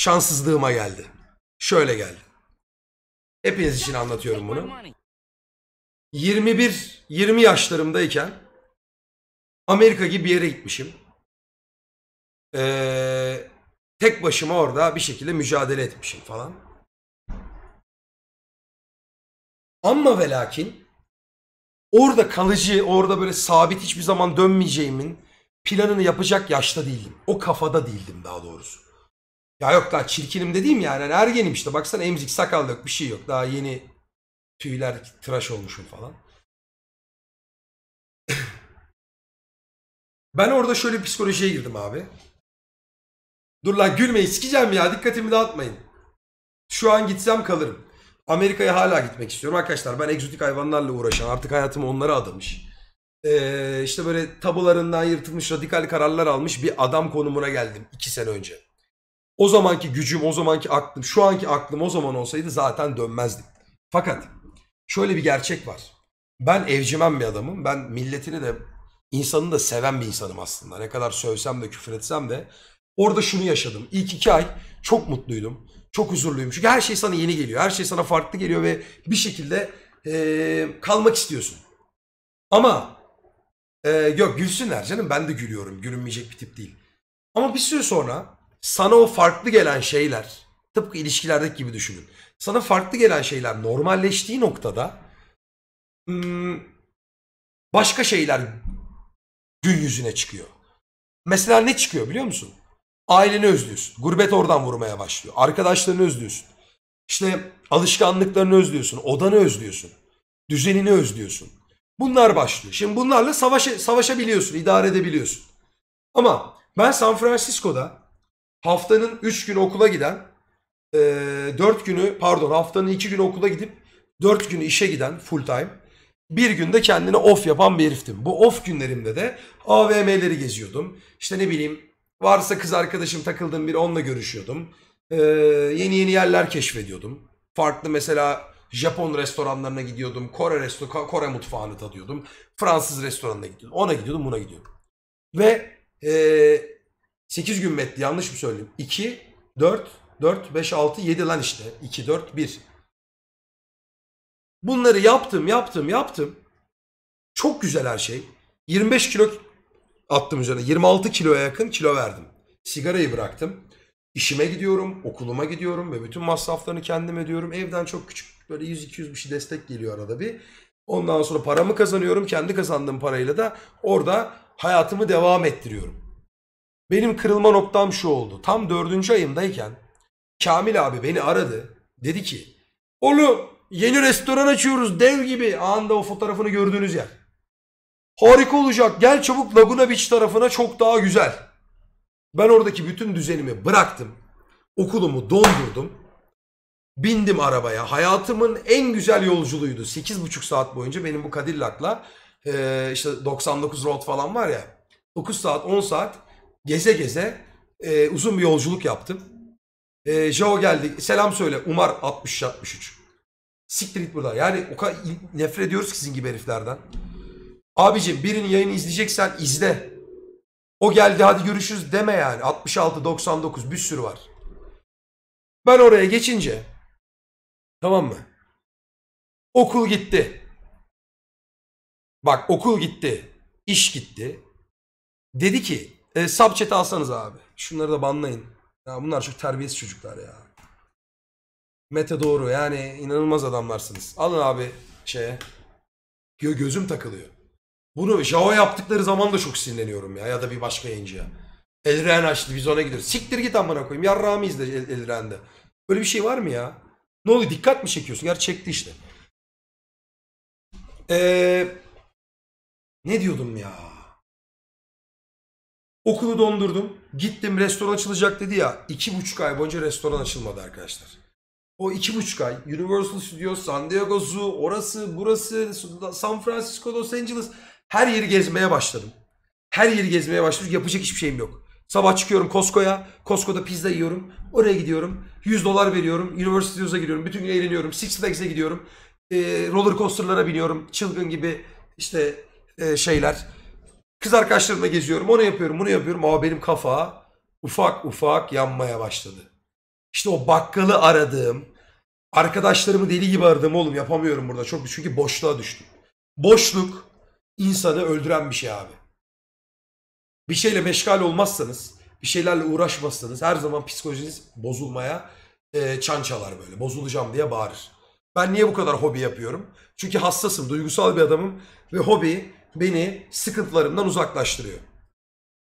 şanssızlığıma geldi. Şöyle geldi. Hepiniz için anlatıyorum bunu. 21 20 yaşlarımdayken Amerika gibi bir yere gitmişim. Ee, tek başıma orada bir şekilde mücadele etmişim falan. Ama ve lakin orada kalıcı, orada böyle sabit hiçbir zaman dönmeyeceğimin planını yapacak yaşta değildim. O kafada değildim daha doğrusu. Ya yok daha çirkinim dediğim yani. yani ergenim işte baksana emzik sakal yok bir şey yok. Daha yeni tüyler tıraş olmuşum falan. ben orada şöyle psikolojiye girdim abi. Dur lan gülmeyin sikeceğim ya dikkatimi dağıtmayın. Şu an gitsem kalırım. Amerika'ya hala gitmek istiyorum arkadaşlar. Ben egzotik hayvanlarla uğraşan artık hayatımı onlara adamış. Ee, işte böyle tabularından yırtılmış radikal kararlar almış bir adam konumuna geldim 2 sene önce. O zamanki gücüm, o zamanki aklım, şu anki aklım o zaman olsaydı zaten dönmezdim. Fakat şöyle bir gerçek var. Ben evcimen bir adamım. Ben milletini de insanı da seven bir insanım aslında. Ne kadar sövsem de küfür etsem de orada şunu yaşadım. İlk iki ay çok mutluydum. Çok huzurluyum. Çünkü her şey sana yeni geliyor. Her şey sana farklı geliyor ve bir şekilde ee, kalmak istiyorsun. Ama ee, yok gülsünler canım ben de gülüyorum. Gülünmeyecek bir tip değil. Ama bir süre sonra sana o farklı gelen şeyler tıpkı ilişkilerdeki gibi düşünün. Sana farklı gelen şeyler normalleştiği noktada hmm, başka şeyler gün yüzüne çıkıyor. Mesela ne çıkıyor biliyor musun? Aileni özlüyorsun. Gurbet oradan vurmaya başlıyor. Arkadaşlarını özlüyorsun. İşte alışkanlıklarını özlüyorsun. Odanı özlüyorsun. Düzenini özlüyorsun. Bunlar başlıyor. Şimdi bunlarla savaş, savaşabiliyorsun, idare edebiliyorsun. Ama ben San Francisco'da haftanın 3 günü okula giden, e, 4 günü pardon haftanın 2 günü okula gidip 4 günü işe giden full time. Bir günde kendini off yapan bir heriftim. Bu off günlerimde de AVM'leri geziyordum. İşte ne bileyim varsa kız arkadaşım takıldığım biri onunla görüşüyordum. E, yeni yeni yerler keşfediyordum. Farklı mesela Japon restoranlarına gidiyordum. Kore resto Kore mutfağını tadıyordum. Fransız restoranına gidiyordum. Ona gidiyordum, buna gidiyordum. Ve e, 8 gün metti yanlış mı söyleyeyim? 2, 4, 4, 5, 6, 7 lan işte. 2, 4, 1. Bunları yaptım, yaptım, yaptım. Çok güzel her şey. 25 kilo attım üzerine. 26 kiloya yakın kilo verdim. Sigarayı bıraktım. İşime gidiyorum, okuluma gidiyorum ve bütün masraflarını kendim ödüyorum. Evden çok küçük böyle 100-200 bir şey destek geliyor arada bir. Ondan sonra paramı kazanıyorum. Kendi kazandığım parayla da orada hayatımı devam ettiriyorum. Benim kırılma noktam şu oldu. Tam dördüncü ayımdayken Kamil abi beni aradı. Dedi ki oğlum yeni restoran açıyoruz dev gibi. Anında o fotoğrafını gördüğünüz yer. Harika olacak. Gel çabuk Laguna Beach tarafına çok daha güzel. Ben oradaki bütün düzenimi bıraktım. Okulumu dondurdum. Bindim arabaya. Hayatımın en güzel yolculuğuydu. 8,5 saat boyunca benim bu Cadillac'la e, işte 99 Road falan var ya. 9 saat 10 saat geze geze e, uzun bir yolculuk yaptım. E, Jao geldi. Selam söyle. Umar 60 63. Siktir git buradan. Yani o kadar nefret ediyoruz ki sizin gibi heriflerden. Abicim birinin yayını izleyeceksen izle. O geldi hadi görüşürüz deme yani. 66 99 bir sürü var. Ben oraya geçince tamam mı? Okul gitti. Bak okul gitti. iş gitti. Dedi ki e, Subchat'e alsanız abi. Şunları da banlayın. Ya bunlar çok terbiyesiz çocuklar ya. Mete doğru yani inanılmaz adamlarsınız. Alın abi şeye. Yo, gözüm takılıyor. Bunu Jao yaptıkları zaman da çok sinirleniyorum ya. Ya da bir başka yayıncıya. Elren açtı biz ona gidiyoruz. Siktir git amına koyayım. Yarrağımı izle El Elren'de. Böyle bir şey var mı ya? Ne oluyor dikkat mi çekiyorsun? Gerçi çekti işte. Eee... Ne diyordum ya? Okulu dondurdum. Gittim restoran açılacak dedi ya. iki buçuk ay boyunca restoran açılmadı arkadaşlar. O iki buçuk ay Universal Studios, San Diego Zoo, orası, burası, San Francisco, Los Angeles. Her yeri gezmeye başladım. Her yeri gezmeye başladım. Yapacak hiçbir şeyim yok. Sabah çıkıyorum Costco'ya. Costco'da pizza yiyorum. Oraya gidiyorum. 100 dolar veriyorum. Universal Studios'a gidiyorum. Bütün gün eğleniyorum. Six Flags'e gidiyorum. E, roller coaster'lara biniyorum. Çılgın gibi işte e, şeyler Kız arkadaşlarımla geziyorum. Onu yapıyorum, bunu yapıyorum. Ama benim kafa ufak ufak yanmaya başladı. İşte o bakkalı aradığım, arkadaşlarımı deli gibi aradım oğlum yapamıyorum burada çok çünkü boşluğa düştüm. Boşluk insanı öldüren bir şey abi. Bir şeyle meşgal olmazsanız, bir şeylerle uğraşmazsanız her zaman psikolojiniz bozulmaya e, çan çalar böyle. Bozulacağım diye bağırır. Ben niye bu kadar hobi yapıyorum? Çünkü hassasım, duygusal bir adamım ve hobi beni sıkıntılarımdan uzaklaştırıyor.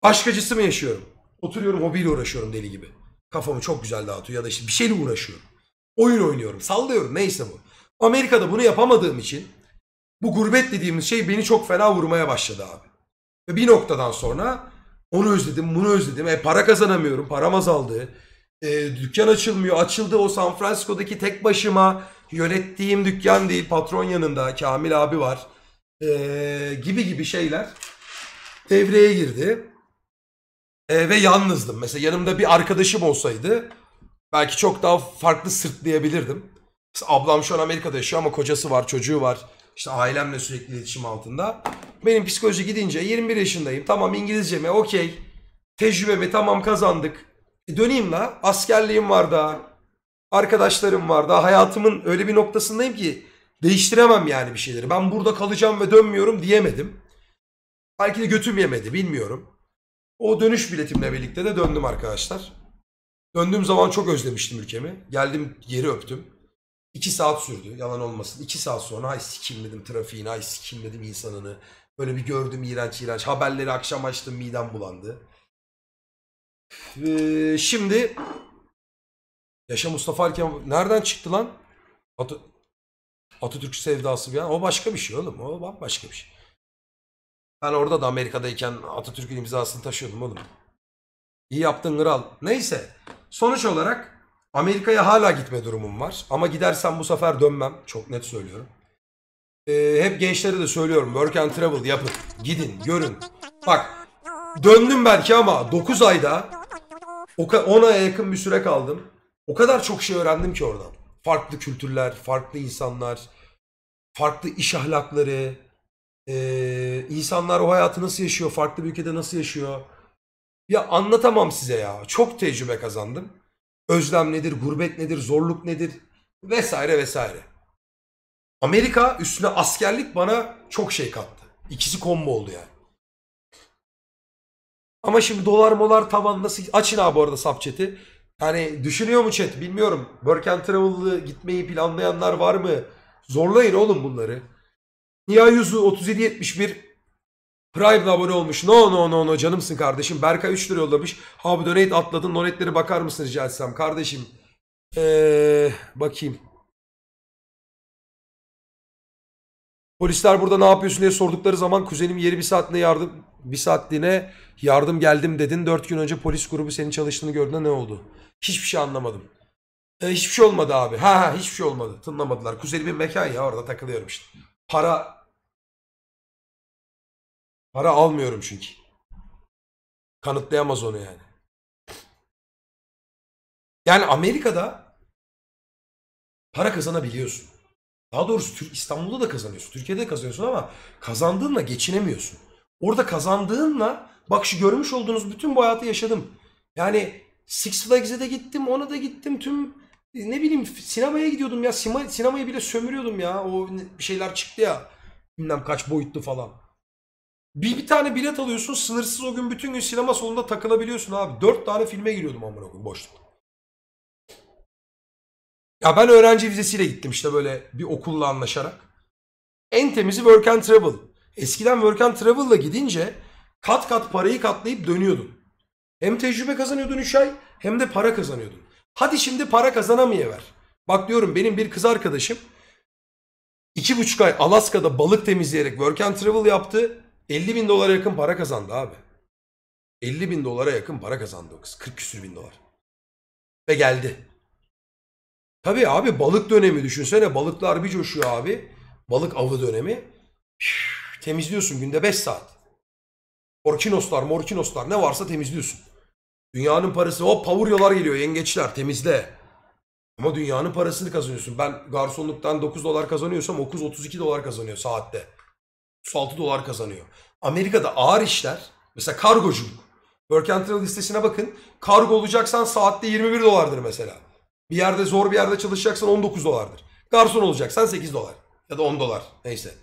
Aşk acısı mı yaşıyorum? Oturuyorum hobiyle uğraşıyorum deli gibi. Kafamı çok güzel dağıtıyor ya da işte bir şeyle uğraşıyorum. Oyun oynuyorum, sallıyorum neyse bu. Amerika'da bunu yapamadığım için bu gurbet dediğimiz şey beni çok fena vurmaya başladı abi. Ve bir noktadan sonra onu özledim, bunu özledim. E para kazanamıyorum, param azaldı. E, dükkan açılmıyor. Açıldı o San Francisco'daki tek başıma yönettiğim dükkan değil. Patron yanında Kamil abi var e, gibi gibi şeyler devreye girdi. E, ve yalnızdım. Mesela yanımda bir arkadaşım olsaydı belki çok daha farklı sırtlayabilirdim. Mesela ablam şu an Amerika'da yaşıyor ama kocası var, çocuğu var. İşte ailemle sürekli iletişim altında. Benim psikoloji gidince 21 yaşındayım. Tamam İngilizce mi? okey. Tecrübemi tamam kazandık. E döneyim la. Askerliğim var daha. Arkadaşlarım var daha. Hayatımın öyle bir noktasındayım ki Değiştiremem yani bir şeyleri. Ben burada kalacağım ve dönmüyorum diyemedim. Belki de götüm yemedi bilmiyorum. O dönüş biletimle birlikte de döndüm arkadaşlar. Döndüğüm zaman çok özlemiştim ülkemi. Geldim geri öptüm. İki saat sürdü yalan olmasın. İki saat sonra ay sikim dedim trafiğini, ay sikim dedim insanını. Böyle bir gördüm iğrenç iğrenç. Haberleri akşam açtım midem bulandı. Ee, şimdi Yaşa Mustafa Erken nereden çıktı lan? Atatürk sevdası bir falan o başka bir şey oğlum. O bambaşka bir şey. Ben orada da Amerika'dayken Atatürk'ün imzasını taşıyordum oğlum. İyi yaptın kral. Neyse. Sonuç olarak Amerika'ya hala gitme durumum var. Ama gidersem bu sefer dönmem. Çok net söylüyorum. Ee, hep gençlere de söylüyorum. Work and travel yapın. Gidin, görün. Bak döndüm belki ama 9 ayda 10'a yakın bir süre kaldım. O kadar çok şey öğrendim ki oradan farklı kültürler, farklı insanlar, farklı iş ahlakları, e, insanlar o hayatı nasıl yaşıyor, farklı bir ülkede nasıl yaşıyor. Ya anlatamam size ya. Çok tecrübe kazandım. Özlem nedir, gurbet nedir, zorluk nedir vesaire vesaire. Amerika üstüne askerlik bana çok şey kattı. İkisi kombo oldu yani. Ama şimdi dolar molar tavan nasıl... Açın abi bu arada subchat'i. Hani düşünüyor mu chat bilmiyorum. Work and Travel'lı gitmeyi planlayanlar var mı? Zorlayın oğlum bunları. Niya Yüzü 3771 Prime'la abone olmuş. No no no no canımsın kardeşim. Berka 3 lira yollamış. Abi donate atladın. Donate'lere bakar mısın rica etsem kardeşim? Ee, bakayım. Polisler burada ne yapıyorsun diye sordukları zaman kuzenim yeri bir saatliğine yardım bir saatliğine yardım geldim dedin. Dört gün önce polis grubu senin çalıştığını gördüğünde ne oldu? Hiçbir şey anlamadım. E, hiçbir şey olmadı abi. Ha ha hiçbir şey olmadı. Tınlamadılar. Kuzenimin mekan ya orada takılıyorum işte. Para para almıyorum çünkü. Kanıtlayamaz onu yani. Yani Amerika'da para kazanabiliyorsun. Daha doğrusu İstanbul'da da kazanıyorsun. Türkiye'de de kazanıyorsun ama kazandığınla geçinemiyorsun. Orada kazandığınla bak şu görmüş olduğunuz bütün bu hayatı yaşadım. Yani Six Flags'e de gittim, ona da gittim. Tüm ne bileyim sinemaya gidiyordum ya. Sima, sinemayı bile sömürüyordum ya. O bir şeyler çıktı ya. Bilmem kaç boyutlu falan. Bir, bir tane bilet alıyorsun. Sınırsız o gün bütün gün sinema salonunda takılabiliyorsun abi. Dört tane filme giriyordum amına koyayım boşlukta. Ya ben öğrenci vizesiyle gittim işte böyle bir okulla anlaşarak. En temizi work and travel. Eskiden work and travel'la gidince kat kat parayı katlayıp dönüyordun. Hem tecrübe kazanıyordun 3 ay hem de para kazanıyordun. Hadi şimdi para kazanamayaver. Bak diyorum benim bir kız arkadaşım 2,5 ay Alaska'da balık temizleyerek work and travel yaptı. 50 bin dolara yakın para kazandı abi. 50 bin dolara yakın para kazandı o kız. 40 küsür bin dolar. Ve geldi. Tabii abi balık dönemi düşünsene. Balıklar bir coşuyor abi. Balık avı dönemi. Üf, temizliyorsun günde 5 saat. Orkinoslar, morkinoslar ne varsa temizliyorsun. Dünyanın parası o pavuryalar geliyor yengeçler temizle. Ama dünyanın parasını kazanıyorsun. Ben garsonluktan 9 dolar kazanıyorsam 9 32 dolar kazanıyor saatte. 36 dolar kazanıyor. Amerika'da ağır işler mesela kargoculuk. Work and Travel listesine bakın. Kargo olacaksan saatte 21 dolardır mesela. Bir yerde zor bir yerde çalışacaksan 19 dolardır. Garson olacaksan 8 dolar ya da 10 dolar neyse.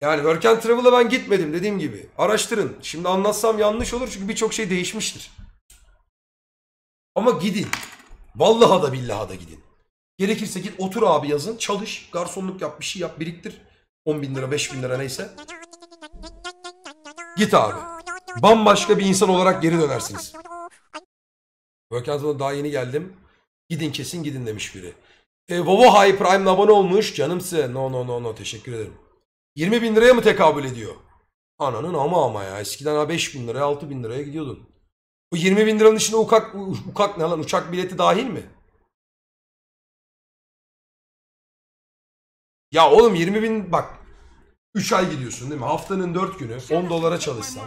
Yani Work and Travel'a ben gitmedim dediğim gibi. Araştırın. Şimdi anlatsam yanlış olur çünkü birçok şey değişmiştir. Ama gidin. Vallaha da billaha da gidin. Gerekirse git otur abi yazın. Çalış. Garsonluk yap. Bir şey yap. Biriktir. 10 bin lira 5 bin lira neyse. Git abi bambaşka bir insan olarak geri dönersiniz. Workout'a daha yeni geldim. Gidin kesin gidin demiş biri. E, Vovo High Prime'la abone olmuş. canım Canımsı. No no no no teşekkür ederim. 20 bin liraya mı tekabül ediyor? Ananın ama ama ya. Eskiden 5 bin liraya 6 bin liraya gidiyordun. Bu 20 bin liranın içinde ukak, ukak ne lan uçak bileti dahil mi? Ya oğlum 20 bin bak 3 ay gidiyorsun değil mi? Haftanın 4 günü 10 dolara çalışsan.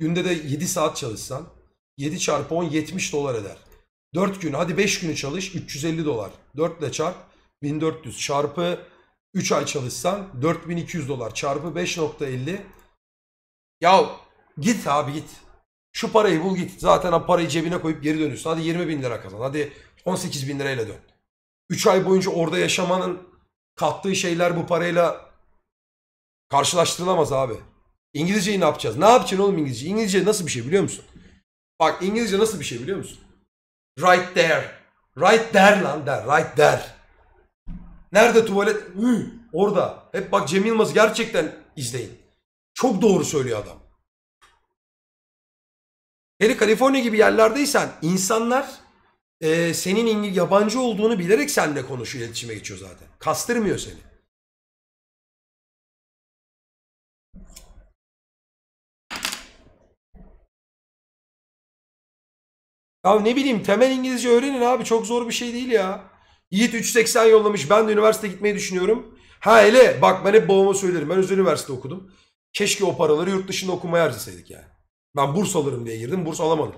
Günde de 7 saat çalışsan 7 çarpı 10 70 dolar eder. 4 gün hadi 5 günü çalış 350 dolar. 4 ile çarp 1400 çarpı 3 ay çalışsan 4200 dolar çarpı 5.50. Ya git abi git. Şu parayı bul git. Zaten parayı cebine koyup geri dönüyorsun. Hadi 20 bin lira kazan. Hadi 18 bin lirayla dön. 3 ay boyunca orada yaşamanın kattığı şeyler bu parayla karşılaştırılamaz abi. İngilizceyi ne yapacağız? Ne yapacaksın oğlum İngilizce? İngilizce nasıl bir şey biliyor musun? Bak İngilizce nasıl bir şey biliyor musun? Right there. Right there lan der. Right there. Nerede tuvalet? Hı, orada. Hep bak Cem Yılmaz'ı gerçekten izleyin. Çok doğru söylüyor adam. Hele Kaliforniya gibi yerlerdeysen insanlar e, senin İngil yabancı olduğunu bilerek seninle konuşuyor, iletişime geçiyor zaten. Kastırmıyor seni. Ya ne bileyim temel İngilizce öğrenin abi çok zor bir şey değil ya. Yiğit 380 yollamış ben de üniversite gitmeyi düşünüyorum. Ha hele bak ben hep babama söylerim ben özel üniversite okudum. Keşke o paraları yurt dışında okumaya harcasaydık yani. Ben burs alırım diye girdim burs alamadım.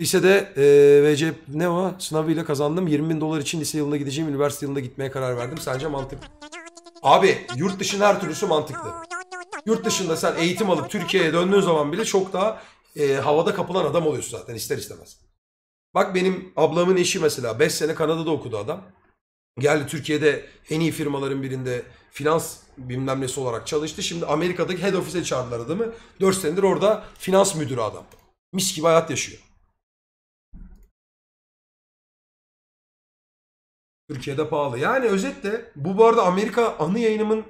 Lisede e, VC ne o sınavıyla kazandım 20 bin dolar için lise yılında gideceğim üniversite yılında gitmeye karar verdim. Sence mantıklı? Abi yurt dışının her türlüsü mantıklı. Yurt dışında sen eğitim alıp Türkiye'ye döndüğün zaman bile çok daha e, havada kapılan adam oluyorsun zaten ister istemez. Bak benim ablamın eşi mesela 5 sene Kanada'da okudu adam. Geldi Türkiye'de en iyi firmaların birinde finans bilmem nesi olarak çalıştı. Şimdi Amerika'daki head office'e çağırdılar adamı. 4 senedir orada finans müdürü adam. Mis gibi hayat yaşıyor. Türkiye'de pahalı. Yani özetle bu bu arada Amerika anı yayınımın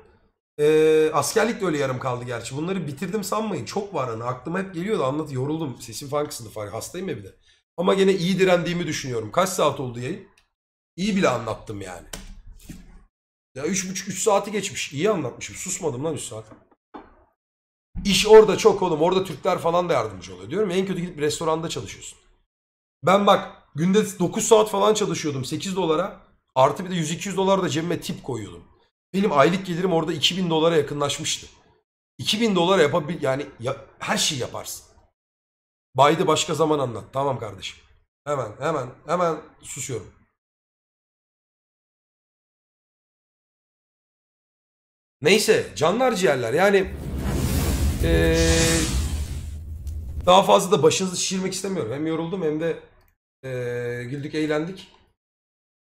e, askerlik de öyle yarım kaldı gerçi. Bunları bitirdim sanmayın. Çok var anı. Aklıma hep geliyordu anlat. Yoruldum. Sesim falan kısıldı. Hastayım ya bir de. Ama gene iyi direndiğimi düşünüyorum. Kaç saat oldu yayın? İyi bile anlattım yani. Ya 3,5-3 saati geçmiş. İyi anlatmışım. Susmadım lan 3 saat. İş orada çok oğlum. Orada Türkler falan da yardımcı oluyor. Diyorum ya, en kötü gidip restoranda çalışıyorsun. Ben bak günde 9 saat falan çalışıyordum 8 dolara. Artı bir de 100-200 dolar da cebime tip koyuyordum. Benim aylık gelirim orada 2000 dolara yakınlaşmıştı. 2000 dolara yapabil yani ya, her şeyi yaparsın. Baydı başka zaman anlat. Tamam kardeşim. Hemen hemen hemen susuyorum. Neyse canlar ciğerler yani ee, daha fazla da başınızı şişirmek istemiyorum. Hem yoruldum hem de ee, güldük eğlendik.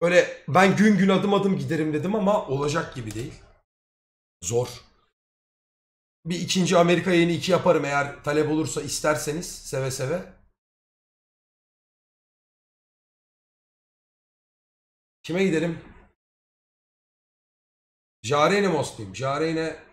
Böyle ben gün gün adım adım giderim dedim ama olacak gibi değil. Zor. Bir ikinci Amerika yayını iki yaparım eğer talep olursa isterseniz seve seve. Kime gidelim? Jareyne Moslim. Jareyne